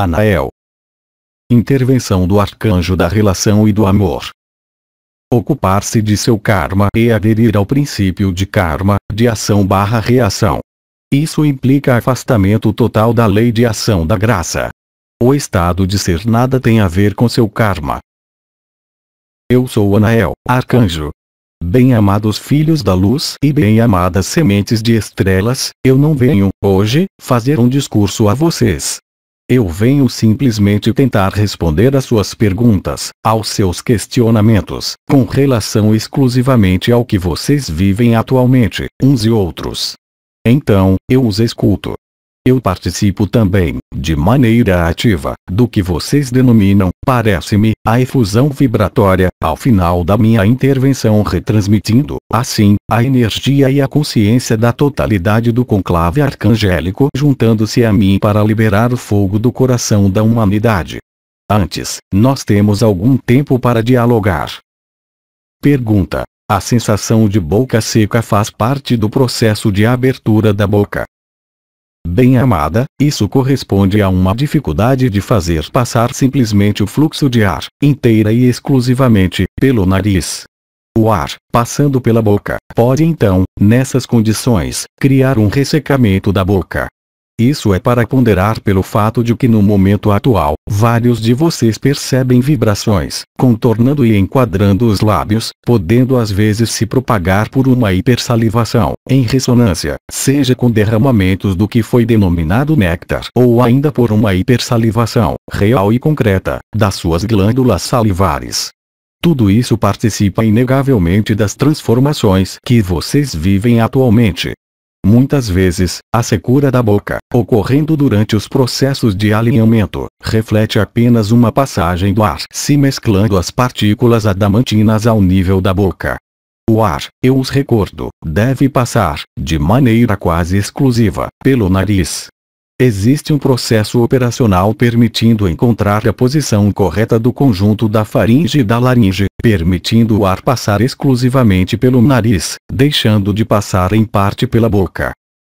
Anael. Intervenção do arcanjo da relação e do amor. Ocupar-se de seu karma e aderir ao princípio de karma, de ação barra reação. Isso implica afastamento total da lei de ação da graça. O estado de ser nada tem a ver com seu karma. Eu sou Anael, arcanjo. Bem-amados filhos da luz e bem-amadas sementes de estrelas, eu não venho, hoje, fazer um discurso a vocês, eu venho simplesmente tentar responder às suas perguntas, aos seus questionamentos, com relação exclusivamente ao que vocês vivem atualmente, uns e outros. Então, eu os escuto, eu participo também, de maneira ativa, do que vocês denominam, parece-me, a efusão vibratória, ao final da minha intervenção retransmitindo, assim, a energia e a consciência da totalidade do conclave arcangélico juntando-se a mim para liberar o fogo do coração da humanidade. Antes, nós temos algum tempo para dialogar. Pergunta. A sensação de boca seca faz parte do processo de abertura da boca bem amada, isso corresponde a uma dificuldade de fazer passar simplesmente o fluxo de ar, inteira e exclusivamente, pelo nariz. O ar, passando pela boca, pode então, nessas condições, criar um ressecamento da boca, isso é para ponderar pelo fato de que no momento atual, vários de vocês percebem vibrações, contornando e enquadrando os lábios, podendo às vezes se propagar por uma hipersalivação, em ressonância, seja com derramamentos do que foi denominado néctar ou ainda por uma hipersalivação, real e concreta, das suas glândulas salivares. Tudo isso participa inegavelmente das transformações que vocês vivem atualmente, muitas vezes, a secura da boca, ocorrendo durante os processos de alinhamento, reflete apenas uma passagem do ar se mesclando as partículas adamantinas ao nível da boca. O ar, eu os recordo, deve passar, de maneira quase exclusiva, pelo nariz, Existe um processo operacional permitindo encontrar a posição correta do conjunto da faringe e da laringe, permitindo o ar passar exclusivamente pelo nariz, deixando de passar em parte pela boca.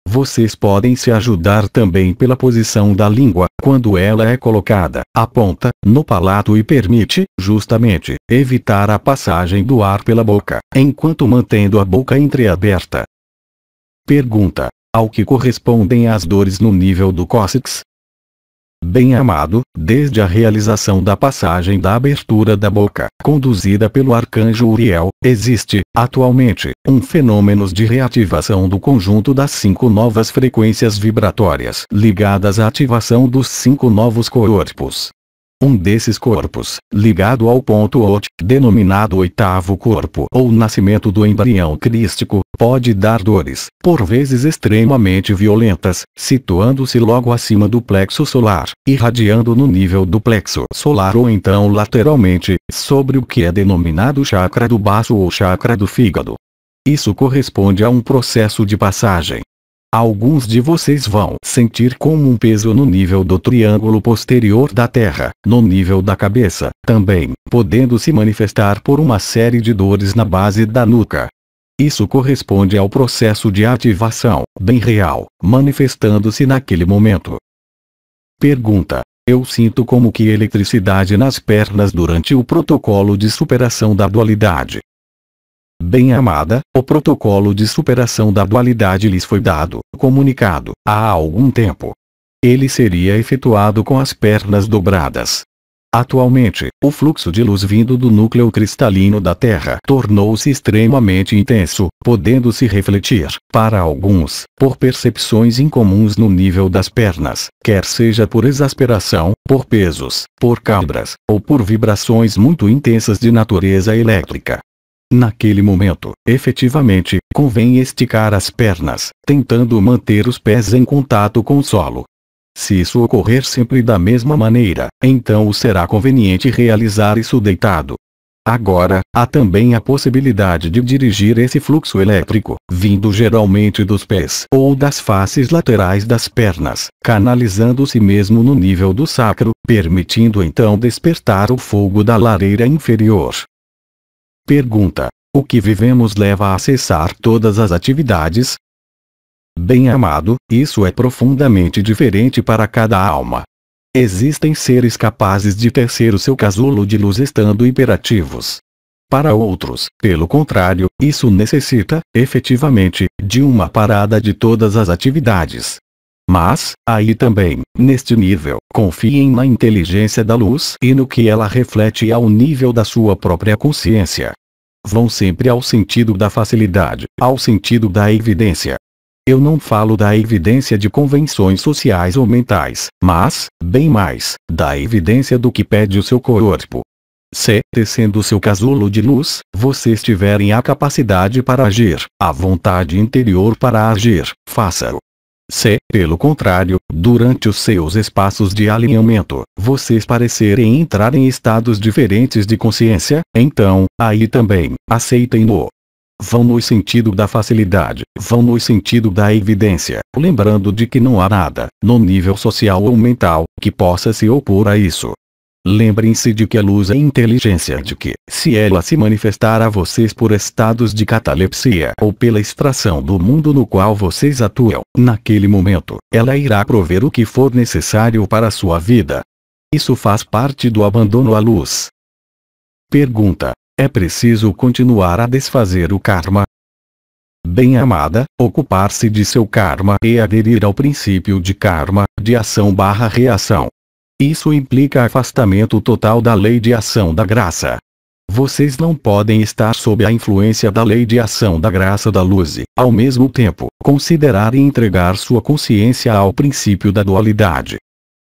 Vocês podem se ajudar também pela posição da língua, quando ela é colocada, aponta no palato e permite, justamente, evitar a passagem do ar pela boca, enquanto mantendo a boca entreaberta. Pergunta: ao que correspondem as dores no nível do cóccix. Bem amado, desde a realização da passagem da abertura da boca, conduzida pelo arcanjo Uriel, existe, atualmente, um fenômeno de reativação do conjunto das cinco novas frequências vibratórias ligadas à ativação dos cinco novos corpos, um desses corpos, ligado ao ponto Ot, denominado oitavo corpo ou nascimento do embrião crístico, pode dar dores, por vezes extremamente violentas, situando-se logo acima do plexo solar, irradiando no nível do plexo solar ou então lateralmente, sobre o que é denominado chakra do baço ou chakra do fígado. Isso corresponde a um processo de passagem Alguns de vocês vão sentir como um peso no nível do triângulo posterior da Terra, no nível da cabeça, também, podendo se manifestar por uma série de dores na base da nuca. Isso corresponde ao processo de ativação, bem real, manifestando-se naquele momento. Pergunta. Eu sinto como que eletricidade nas pernas durante o protocolo de superação da dualidade bem amada, o protocolo de superação da dualidade lhes foi dado, comunicado, há algum tempo. Ele seria efetuado com as pernas dobradas. Atualmente, o fluxo de luz vindo do núcleo cristalino da Terra tornou-se extremamente intenso, podendo se refletir, para alguns, por percepções incomuns no nível das pernas, quer seja por exasperação, por pesos, por cabras, ou por vibrações muito intensas de natureza elétrica. Naquele momento, efetivamente, convém esticar as pernas, tentando manter os pés em contato com o solo. Se isso ocorrer sempre da mesma maneira, então será conveniente realizar isso deitado. Agora, há também a possibilidade de dirigir esse fluxo elétrico, vindo geralmente dos pés ou das faces laterais das pernas, canalizando-se mesmo no nível do sacro, permitindo então despertar o fogo da lareira inferior. Pergunta: O que vivemos leva a cessar todas as atividades? Bem amado, isso é profundamente diferente para cada alma. Existem seres capazes de tecer o seu casulo de luz estando hiperativos. Para outros, pelo contrário, isso necessita, efetivamente, de uma parada de todas as atividades, mas, aí também, neste nível, confiem na inteligência da luz e no que ela reflete ao nível da sua própria consciência. Vão sempre ao sentido da facilidade, ao sentido da evidência. Eu não falo da evidência de convenções sociais ou mentais, mas, bem mais, da evidência do que pede o seu corpo. Se, tecendo seu casulo de luz, vocês tiverem a capacidade para agir, a vontade interior para agir, faça-o. Se, pelo contrário, durante os seus espaços de alinhamento, vocês parecerem entrar em estados diferentes de consciência, então, aí também, aceitem-no. Vão no sentido da facilidade, vão no sentido da evidência, lembrando de que não há nada, no nível social ou mental, que possa se opor a isso. Lembrem-se de que a luz é inteligência de que, se ela se manifestar a vocês por estados de catalepsia ou pela extração do mundo no qual vocês atuam, naquele momento, ela irá prover o que for necessário para a sua vida. Isso faz parte do abandono à luz. Pergunta: É preciso continuar a desfazer o karma? Bem-amada, ocupar-se de seu karma e aderir ao princípio de karma, de ação barra reação, isso implica afastamento total da lei de ação da graça. Vocês não podem estar sob a influência da lei de ação da graça da luz, e, ao mesmo tempo, considerar e entregar sua consciência ao princípio da dualidade.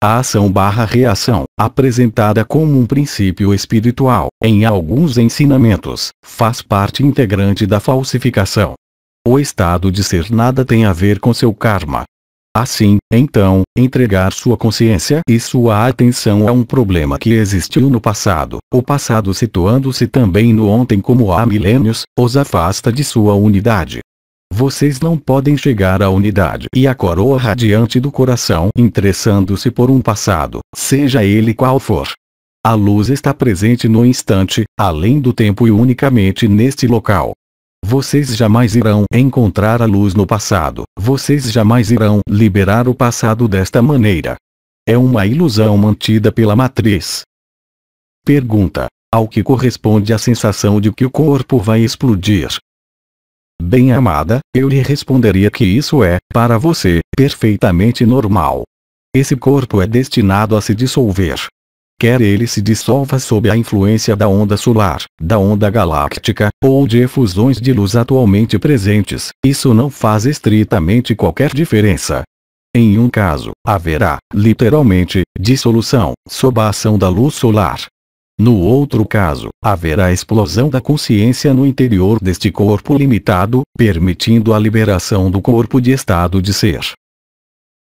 A ação barra reação, apresentada como um princípio espiritual, em alguns ensinamentos, faz parte integrante da falsificação. O estado de ser nada tem a ver com seu karma, Assim, então, entregar sua consciência e sua atenção a um problema que existiu no passado, o passado situando-se também no ontem como há milênios, os afasta de sua unidade. Vocês não podem chegar à unidade e à coroa radiante do coração interessando-se por um passado, seja ele qual for. A luz está presente no instante, além do tempo e unicamente neste local. Vocês jamais irão encontrar a luz no passado. Vocês jamais irão liberar o passado desta maneira. É uma ilusão mantida pela matriz. Pergunta: ao que corresponde a sensação de que o corpo vai explodir? Bem amada, eu lhe responderia que isso é, para você, perfeitamente normal. Esse corpo é destinado a se dissolver quer ele se dissolva sob a influência da onda solar, da onda galáctica, ou de efusões de luz atualmente presentes, isso não faz estritamente qualquer diferença. Em um caso, haverá, literalmente, dissolução, sob a ação da luz solar. No outro caso, haverá explosão da consciência no interior deste corpo limitado, permitindo a liberação do corpo de estado de ser.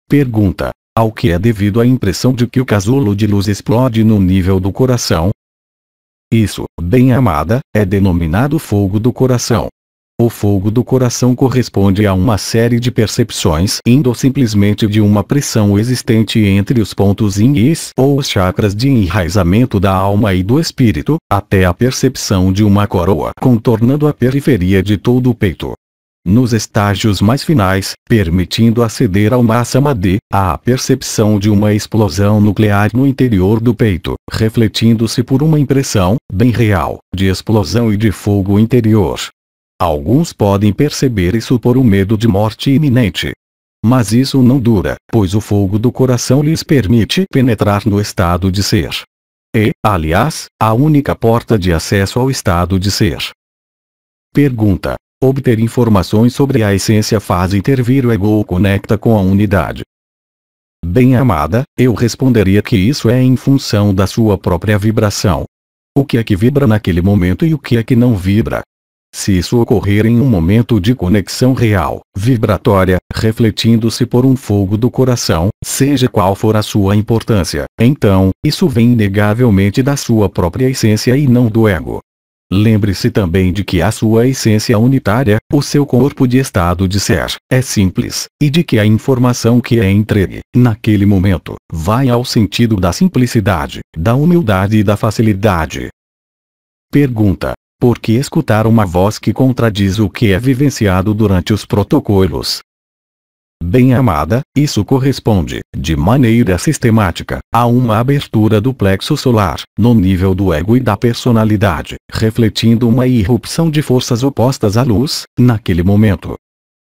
Pergunta: ao que é devido à impressão de que o casulo de luz explode no nível do coração. Isso, bem amada, é denominado fogo do coração. O fogo do coração corresponde a uma série de percepções indo simplesmente de uma pressão existente entre os pontos inis ou os chakras de enraizamento da alma e do espírito, até a percepção de uma coroa contornando a periferia de todo o peito nos estágios mais finais, permitindo acceder ao de a percepção de uma explosão nuclear no interior do peito, refletindo-se por uma impressão, bem real, de explosão e de fogo interior. Alguns podem perceber isso por um medo de morte iminente. Mas isso não dura, pois o fogo do coração lhes permite penetrar no estado de ser. E, aliás, a única porta de acesso ao estado de ser. Pergunta: Obter informações sobre a essência faz intervir o ego ou conecta com a unidade. Bem amada, eu responderia que isso é em função da sua própria vibração. O que é que vibra naquele momento e o que é que não vibra? Se isso ocorrer em um momento de conexão real, vibratória, refletindo-se por um fogo do coração, seja qual for a sua importância, então, isso vem inegavelmente da sua própria essência e não do ego. Lembre-se também de que a sua essência unitária, o seu corpo de estado de ser, é simples, e de que a informação que é entregue, naquele momento, vai ao sentido da simplicidade, da humildade e da facilidade. Pergunta. Por que escutar uma voz que contradiz o que é vivenciado durante os protocolos? bem amada, isso corresponde, de maneira sistemática, a uma abertura do plexo solar, no nível do ego e da personalidade, refletindo uma irrupção de forças opostas à luz, naquele momento.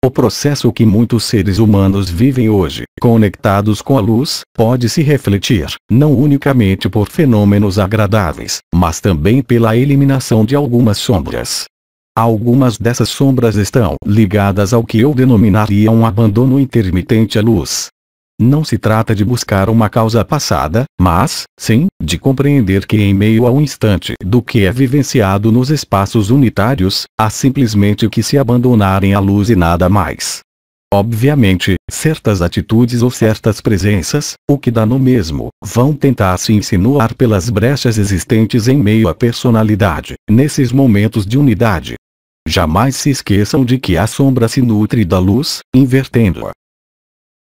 O processo que muitos seres humanos vivem hoje, conectados com a luz, pode se refletir, não unicamente por fenômenos agradáveis, mas também pela eliminação de algumas sombras, Algumas dessas sombras estão ligadas ao que eu denominaria um abandono intermitente à luz. Não se trata de buscar uma causa passada, mas, sim, de compreender que em meio ao instante do que é vivenciado nos espaços unitários, há simplesmente que se abandonarem à luz e nada mais. Obviamente, certas atitudes ou certas presenças, o que dá no mesmo, vão tentar se insinuar pelas brechas existentes em meio à personalidade, nesses momentos de unidade, Jamais se esqueçam de que a sombra se nutre da luz, invertendo-a.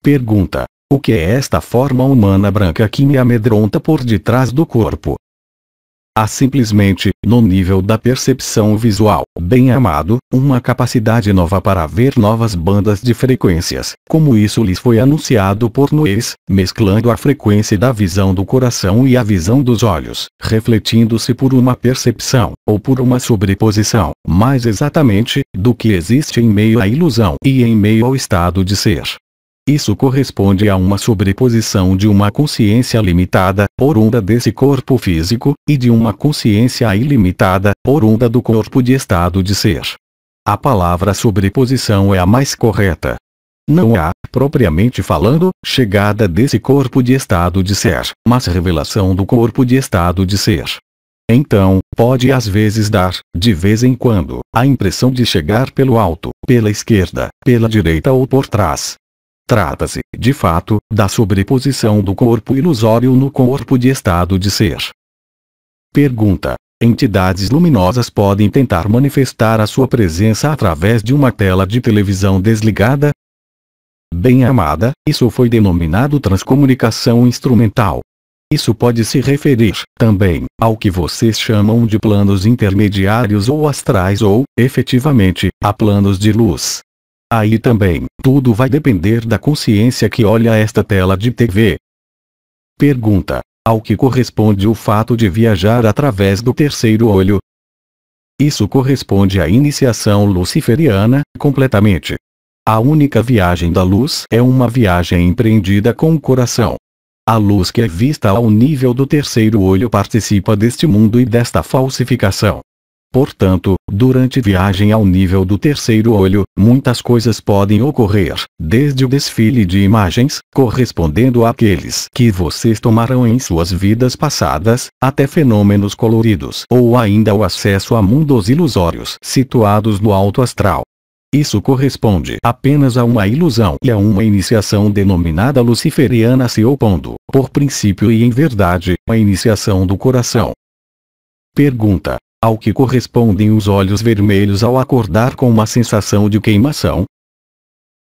Pergunta: O que é esta forma humana branca que me amedronta por detrás do corpo? há simplesmente, no nível da percepção visual, bem amado, uma capacidade nova para ver novas bandas de frequências, como isso lhes foi anunciado por Noes, mesclando a frequência da visão do coração e a visão dos olhos, refletindo-se por uma percepção, ou por uma sobreposição, mais exatamente, do que existe em meio à ilusão e em meio ao estado de ser. Isso corresponde a uma sobreposição de uma consciência limitada, oriunda desse corpo físico, e de uma consciência ilimitada, oriunda do corpo de estado de ser. A palavra sobreposição é a mais correta. Não há, propriamente falando, chegada desse corpo de estado de ser, mas revelação do corpo de estado de ser. Então, pode às vezes dar, de vez em quando, a impressão de chegar pelo alto, pela esquerda, pela direita ou por trás, Trata-se, de fato, da sobreposição do corpo ilusório no corpo de estado de ser. Pergunta. Entidades luminosas podem tentar manifestar a sua presença através de uma tela de televisão desligada? Bem amada, isso foi denominado transcomunicação instrumental. Isso pode se referir, também, ao que vocês chamam de planos intermediários ou astrais ou, efetivamente, a planos de luz. Aí também, tudo vai depender da consciência que olha esta tela de TV. Pergunta: Ao que corresponde o fato de viajar através do terceiro olho? Isso corresponde à iniciação luciferiana, completamente. A única viagem da luz é uma viagem empreendida com o coração. A luz que é vista ao nível do terceiro olho participa deste mundo e desta falsificação. Portanto, durante viagem ao nível do terceiro olho, muitas coisas podem ocorrer, desde o desfile de imagens, correspondendo àqueles que vocês tomaram em suas vidas passadas, até fenômenos coloridos ou ainda o acesso a mundos ilusórios situados no alto astral. Isso corresponde apenas a uma ilusão e a uma iniciação denominada luciferiana se opondo, por princípio e em verdade, à iniciação do coração. Pergunta: ao que correspondem os olhos vermelhos ao acordar com uma sensação de queimação.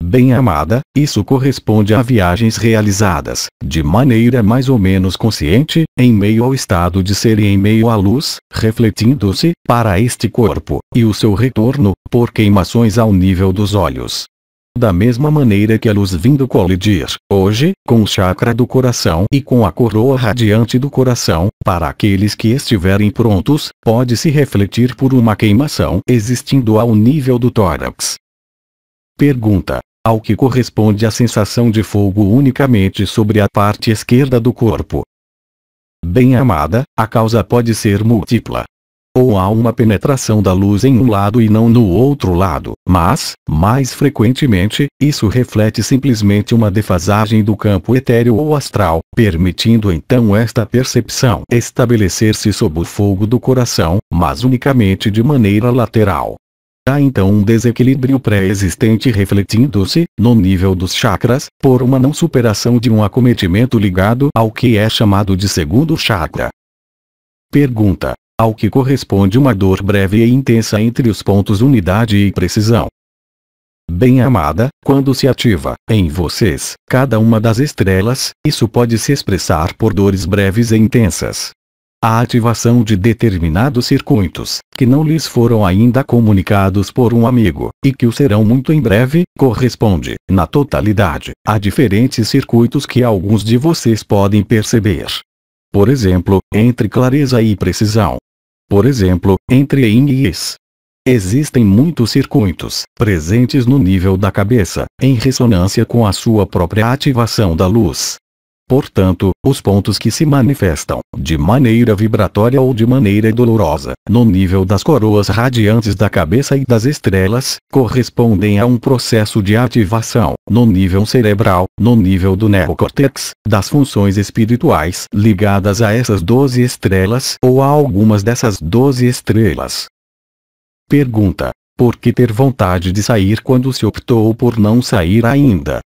Bem amada, isso corresponde a viagens realizadas, de maneira mais ou menos consciente, em meio ao estado de ser e em meio à luz, refletindo-se, para este corpo, e o seu retorno, por queimações ao nível dos olhos, da mesma maneira que a luz vindo colidir, hoje, com o chakra do coração e com a coroa radiante do coração, para aqueles que estiverem prontos, pode-se refletir por uma queimação existindo ao nível do tórax. Pergunta. Ao que corresponde a sensação de fogo unicamente sobre a parte esquerda do corpo. Bem amada, a causa pode ser múltipla, ou há uma penetração da luz em um lado e não no outro lado, mas, mais frequentemente, isso reflete simplesmente uma defasagem do campo etéreo ou astral, permitindo então esta percepção estabelecer-se sob o fogo do coração, mas unicamente de maneira lateral. Há então um desequilíbrio pré-existente refletindo-se, no nível dos chakras, por uma não superação de um acometimento ligado ao que é chamado de segundo chakra. Pergunta: ao que corresponde uma dor breve e intensa entre os pontos unidade e precisão. Bem amada, quando se ativa, em vocês, cada uma das estrelas, isso pode se expressar por dores breves e intensas. A ativação de determinados circuitos, que não lhes foram ainda comunicados por um amigo, e que o serão muito em breve, corresponde, na totalidade, a diferentes circuitos que alguns de vocês podem perceber. Por exemplo, entre clareza e precisão, por exemplo, entre yin e is. Existem muitos circuitos presentes no nível da cabeça, em ressonância com a sua própria ativação da luz, Portanto, os pontos que se manifestam, de maneira vibratória ou de maneira dolorosa, no nível das coroas radiantes da cabeça e das estrelas, correspondem a um processo de ativação, no nível cerebral, no nível do neocórtex, das funções espirituais ligadas a essas 12 estrelas ou a algumas dessas 12 estrelas. Pergunta. Por que ter vontade de sair quando se optou por não sair ainda?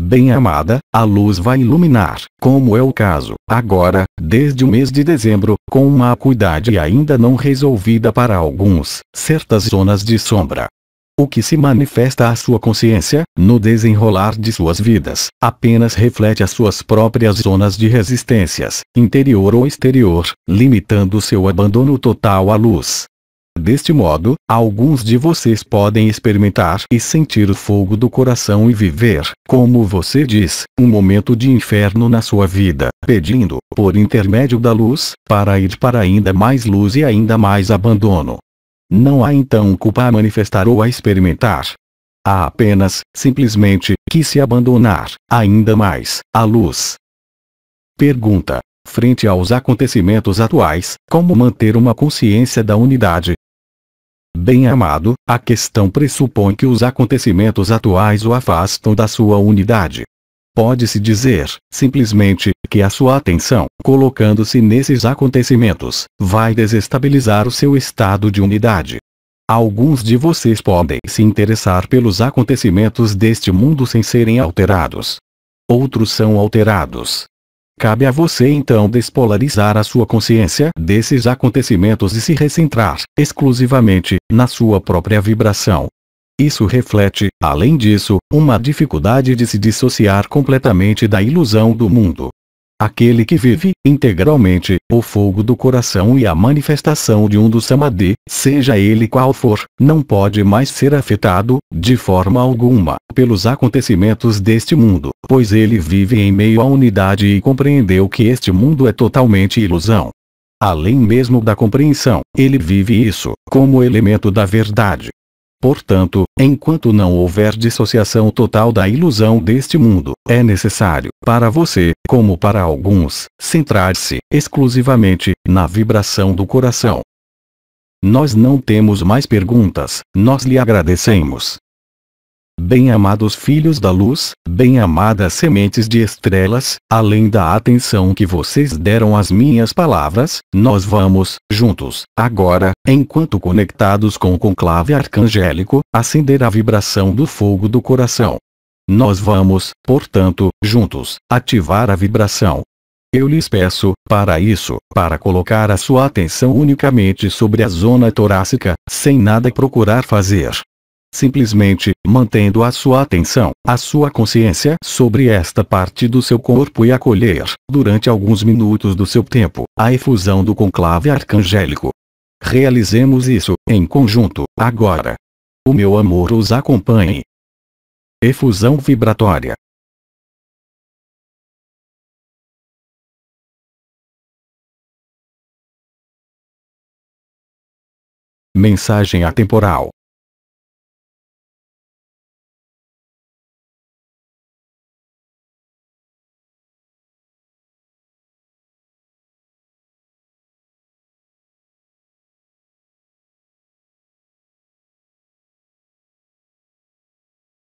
bem amada, a luz vai iluminar, como é o caso, agora, desde o mês de dezembro, com uma acuidade ainda não resolvida para alguns, certas zonas de sombra. O que se manifesta à sua consciência, no desenrolar de suas vidas, apenas reflete as suas próprias zonas de resistências, interior ou exterior, limitando seu abandono total à luz. Deste modo, alguns de vocês podem experimentar e sentir o fogo do coração e viver, como você diz, um momento de inferno na sua vida, pedindo, por intermédio da luz, para ir para ainda mais luz e ainda mais abandono. Não há então culpa a manifestar ou a experimentar. Há apenas, simplesmente, que se abandonar, ainda mais, à luz. Pergunta. Frente aos acontecimentos atuais, como manter uma consciência da unidade, Bem amado, a questão pressupõe que os acontecimentos atuais o afastam da sua unidade. Pode-se dizer, simplesmente, que a sua atenção, colocando-se nesses acontecimentos, vai desestabilizar o seu estado de unidade. Alguns de vocês podem se interessar pelos acontecimentos deste mundo sem serem alterados. Outros são alterados, Cabe a você então despolarizar a sua consciência desses acontecimentos e se recentrar, exclusivamente, na sua própria vibração. Isso reflete, além disso, uma dificuldade de se dissociar completamente da ilusão do mundo. Aquele que vive, integralmente, o fogo do coração e a manifestação de um do samadhi, seja ele qual for, não pode mais ser afetado, de forma alguma, pelos acontecimentos deste mundo, pois ele vive em meio à unidade e compreendeu que este mundo é totalmente ilusão. Além mesmo da compreensão, ele vive isso, como elemento da verdade. Portanto, enquanto não houver dissociação total da ilusão deste mundo, é necessário, para você, como para alguns, centrar-se, exclusivamente, na vibração do coração. Nós não temos mais perguntas, nós lhe agradecemos. Bem-amados filhos da luz, bem-amadas sementes de estrelas, além da atenção que vocês deram às minhas palavras, nós vamos, juntos, agora, enquanto conectados com o conclave arcangélico, acender a vibração do fogo do coração. Nós vamos, portanto, juntos, ativar a vibração. Eu lhes peço, para isso, para colocar a sua atenção unicamente sobre a zona torácica, sem nada procurar fazer, simplesmente mantendo a sua atenção, a sua consciência sobre esta parte do seu corpo e acolher, durante alguns minutos do seu tempo, a efusão do conclave arcangélico. Realizemos isso, em conjunto, agora. O meu amor os acompanhe. Efusão vibratória. Mensagem atemporal